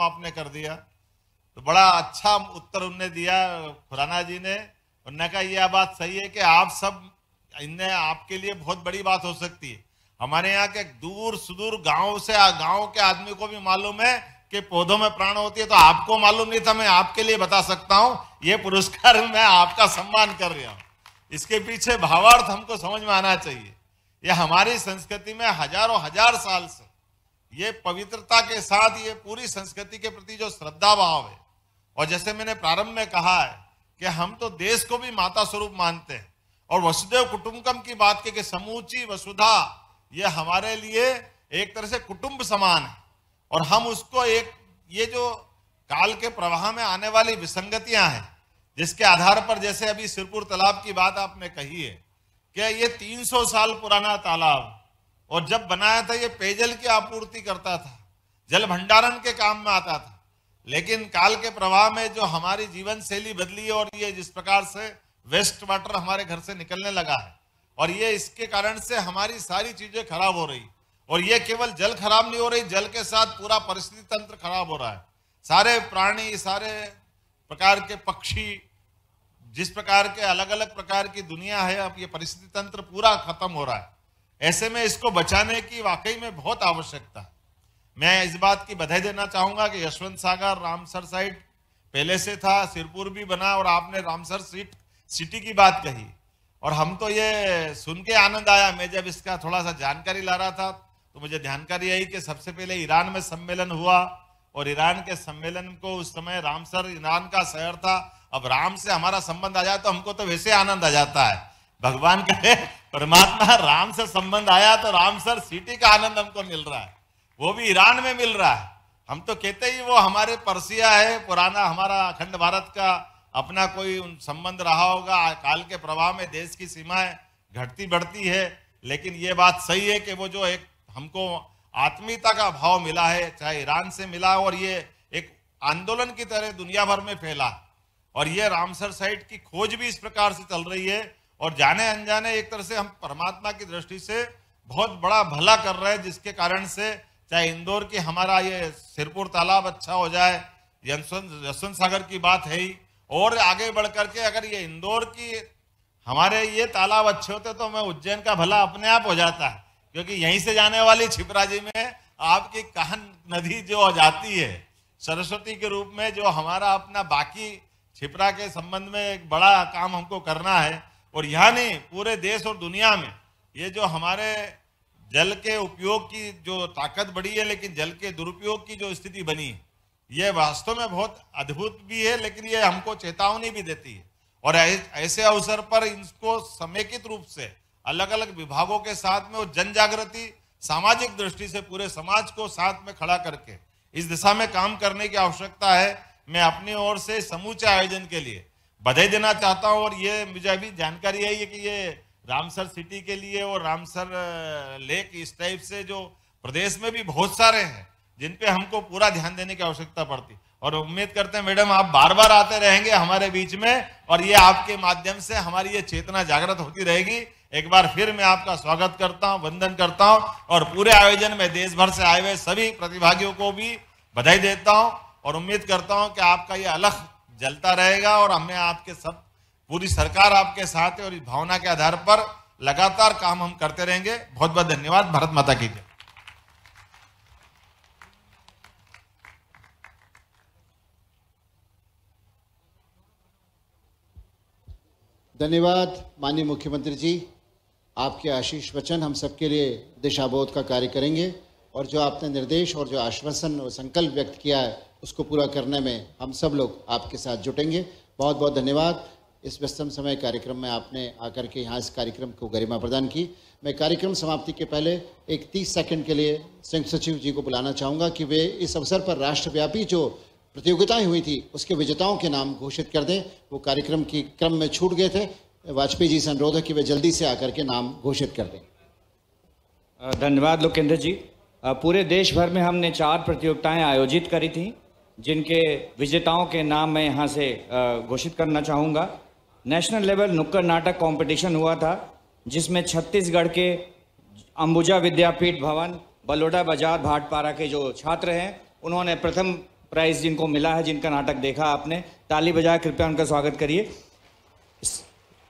खत्म आपने कर दिया तो बड़ा अच्छा उत्तर उनने दिया खुराना जी ने उनने कहा यह बात सही है कि आप सब इनने आपके लिए बहुत बड़ी बात हो सकती है हमारे यहाँ के दूर सुदूर गांव से गांव के आदमी को भी मालूम है कि पौधों में प्राण होती है तो आपको मालूम नहीं था मैं आपके लिए बता सकता हूँ ये पुरस्कार मैं आपका सम्मान कर रहा हूँ इसके पीछे भावार्थ हमको समझ में आना चाहिए यह हमारी संस्कृति में हजारों हजार साल से ये पवित्रता के साथ ये पूरी संस्कृति के प्रति जो श्रद्धा भाव है और जैसे मैंने प्रारंभ में कहा है कि हम तो देश को भी माता स्वरूप मानते हैं और वसुदेव कुटुंबकम की बात के, के समूची वसुधा ये हमारे लिए एक तरह से कुटुंब समान है और हम उसको एक ये जो काल के प्रवाह में आने वाली विसंगतियां हैं जिसके आधार पर जैसे अभी सिरपुर तालाब की बात आपने कही है कि ये 300 साल पुराना तालाब और जब बनाया था ये पेयजल की आपूर्ति करता था जल भंडारण के काम में आता था लेकिन काल के प्रवाह में जो हमारी जीवन शैली बदली है और ये जिस प्रकार से वेस्ट वाटर हमारे घर से निकलने लगा है और ये इसके कारण से हमारी सारी चीजें खराब हो रही और ये केवल जल खराब नहीं हो रही जल के साथ पूरा परिस्थिति तंत्र खराब हो रहा है सारे प्राणी सारे प्रकार के पक्षी जिस प्रकार के अलग अलग प्रकार की दुनिया है अब ये परिस्थिति तंत्र पूरा खत्म हो रहा है ऐसे में इसको बचाने की वाकई में बहुत आवश्यकता है मैं इस बात की बधाई देना चाहूंगा कि यशवंत सागर रामसर साइड पहले से था सिरपुर भी बना और आपने रामसर सीट सिटी की बात कही और हम तो ये सुन के आनंद आया मैं जब इसका थोड़ा सा जानकारी ला रहा था तो मुझे जानकारी आई कि सबसे पहले ईरान में सम्मेलन हुआ और ईरान के सम्मेलन को उस समय रामसर ईरान का शहर था अब राम से हमारा संबंध आ जाए तो हमको तो वैसे आनंद आ जाता है भगवान कहे परमात्मा राम से संबंध आया तो राम सर सिटी का आनंद हमको मिल रहा है वो भी ईरान में मिल रहा है हम तो कहते ही वो हमारे परसिया है पुराना हमारा अखंड भारत का अपना कोई उन संबंध रहा होगा काल के प्रभाव में देश की सीमाएं घटती बढ़ती है लेकिन ये बात सही है कि वो जो एक हमको आत्मीयता का भाव मिला है चाहे ईरान से मिला और ये एक आंदोलन की तरह दुनिया भर में फैला और ये रामसर साइट की खोज भी इस प्रकार से चल रही है और जाने अनजाने एक तरह से हम परमात्मा की दृष्टि से बहुत बड़ा भला कर रहे हैं जिसके कारण से चाहे इंदौर की हमारा ये सिरपुर तालाब अच्छा हो जाए यशवंत सागर की बात है ही और आगे बढ़ करके अगर ये इंदौर की हमारे ये तालाब अच्छे होते तो मैं उज्जैन का भला अपने आप हो जाता है क्योंकि यहीं से जाने वाली छिपराजी में आपकी कहन नदी जो जाती है सरस्वती के रूप में जो हमारा अपना बाकी छिपरा के संबंध में एक बड़ा काम हमको करना है और यहाँ नहीं पूरे देश और दुनिया में ये जो हमारे जल के उपयोग की जो ताकत बढ़ी है लेकिन जल के दुरुपयोग की जो स्थिति बनी है ये वास्तव में बहुत अद्भुत भी है लेकिन ये हमको चेतावनी भी देती है और ऐसे अवसर पर इनको समेकित रूप से अलग अलग विभागों के साथ में और जन जागृति सामाजिक दृष्टि से पूरे समाज को साथ में खड़ा करके इस दिशा में काम करने की आवश्यकता है मैं अपनी ओर से समूचे आयोजन के लिए बधाई देना चाहता हूं और ये मुझे अभी जानकारी आई है कि ये रामसर सिटी के लिए और रामसर लेक इस टाइप से जो प्रदेश में भी बहुत सारे हैं जिन पे हमको पूरा ध्यान देने की आवश्यकता पड़ती और उम्मीद करते हैं मैडम आप बार बार आते रहेंगे हमारे बीच में और ये आपके माध्यम से हमारी ये चेतना जागृत होती रहेगी एक बार फिर मैं आपका स्वागत करता हूँ वंदन करता हूँ और पूरे आयोजन में देश भर से आए हुए सभी प्रतिभागियों को भी बधाई देता हूँ और उम्मीद करता हूँ कि आपका ये अलग जलता रहेगा और हमें आपके सब पूरी सरकार आपके साथ है और इस भावना के आधार पर लगातार काम हम करते रहेंगे बहुत बहुत धन्यवाद भारत माता की जय धन्यवाद माननीय मुख्यमंत्री जी आपके आशीष वचन हम सबके लिए दिशाबोध का कार्य करेंगे और जो आपने निर्देश और जो आश्वासन और संकल्प व्यक्त किया है उसको पूरा करने में हम सब लोग आपके साथ जुटेंगे बहुत बहुत धन्यवाद इस व्यस्तम समय कार्यक्रम में आपने आकर के यहाँ इस कार्यक्रम को गरिमा प्रदान की मैं कार्यक्रम समाप्ति के पहले एक तीस सेकंड के लिए संयुक्त सचिव जी को बुलाना चाहूँगा कि वे इस अवसर पर राष्ट्रव्यापी जो प्रतियोगिताएं हुई थी उसके विजेताओं के नाम घोषित कर दें वो कार्यक्रम की क्रम में छूट गए थे वाजपेयी जी से अनुरोध है कि वे जल्दी से आकर के नाम घोषित कर दें धन्यवाद लोकेंद्र जी पूरे देश भर में हमने चार प्रतियोगिताएं आयोजित करी थी जिनके विजेताओं के नाम मैं यहाँ से घोषित करना चाहूँगा नेशनल लेवल नुक्कड़ नाटक कंपटीशन हुआ था जिसमें छत्तीसगढ़ के अंबुजा विद्यापीठ भवन बलोडा बाजार भाटपारा के जो छात्र हैं उन्होंने प्रथम प्राइज जिनको मिला है जिनका नाटक देखा आपने ताली बजा कृपया उनका स्वागत करिए